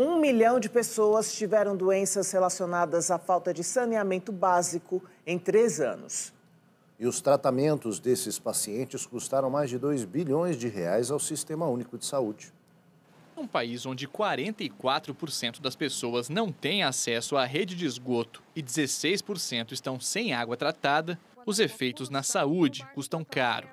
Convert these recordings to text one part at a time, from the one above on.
Um milhão de pessoas tiveram doenças relacionadas à falta de saneamento básico em três anos. E os tratamentos desses pacientes custaram mais de 2 bilhões de reais ao Sistema Único de Saúde. Um país onde 44% das pessoas não têm acesso à rede de esgoto e 16% estão sem água tratada, os efeitos na saúde custam caro.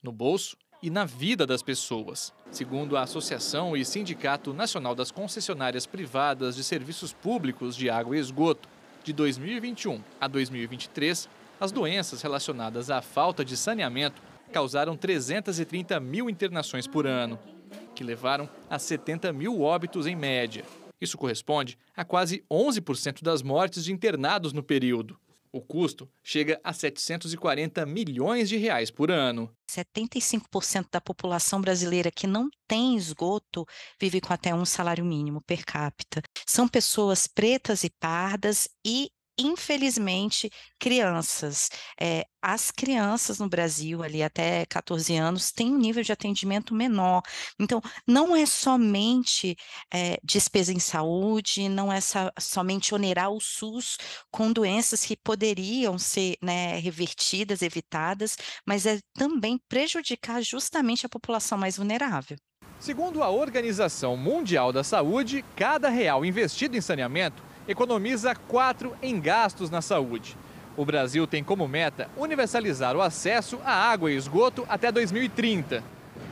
No bolso e na vida das pessoas. Segundo a Associação e Sindicato Nacional das Concessionárias Privadas de Serviços Públicos de Água e Esgoto, de 2021 a 2023, as doenças relacionadas à falta de saneamento causaram 330 mil internações por ano, que levaram a 70 mil óbitos em média. Isso corresponde a quase 11% das mortes de internados no período. O custo chega a 740 milhões de reais por ano. 75% da população brasileira que não tem esgoto vive com até um salário mínimo per capita. São pessoas pretas e pardas e infelizmente, crianças. É, as crianças no Brasil, ali até 14 anos, têm um nível de atendimento menor. Então, não é somente é, despesa em saúde, não é somente onerar o SUS com doenças que poderiam ser né, revertidas, evitadas, mas é também prejudicar justamente a população mais vulnerável. Segundo a Organização Mundial da Saúde, cada real investido em saneamento economiza 4 em gastos na saúde. O Brasil tem como meta universalizar o acesso à água e esgoto até 2030.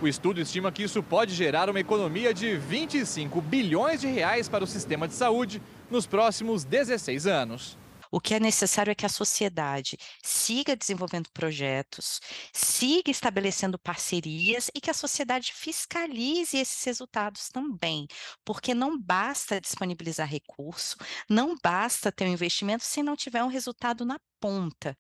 O estudo estima que isso pode gerar uma economia de 25 bilhões de reais para o sistema de saúde nos próximos 16 anos. O que é necessário é que a sociedade siga desenvolvendo projetos, siga estabelecendo parcerias e que a sociedade fiscalize esses resultados também, porque não basta disponibilizar recurso, não basta ter um investimento se não tiver um resultado na ponta.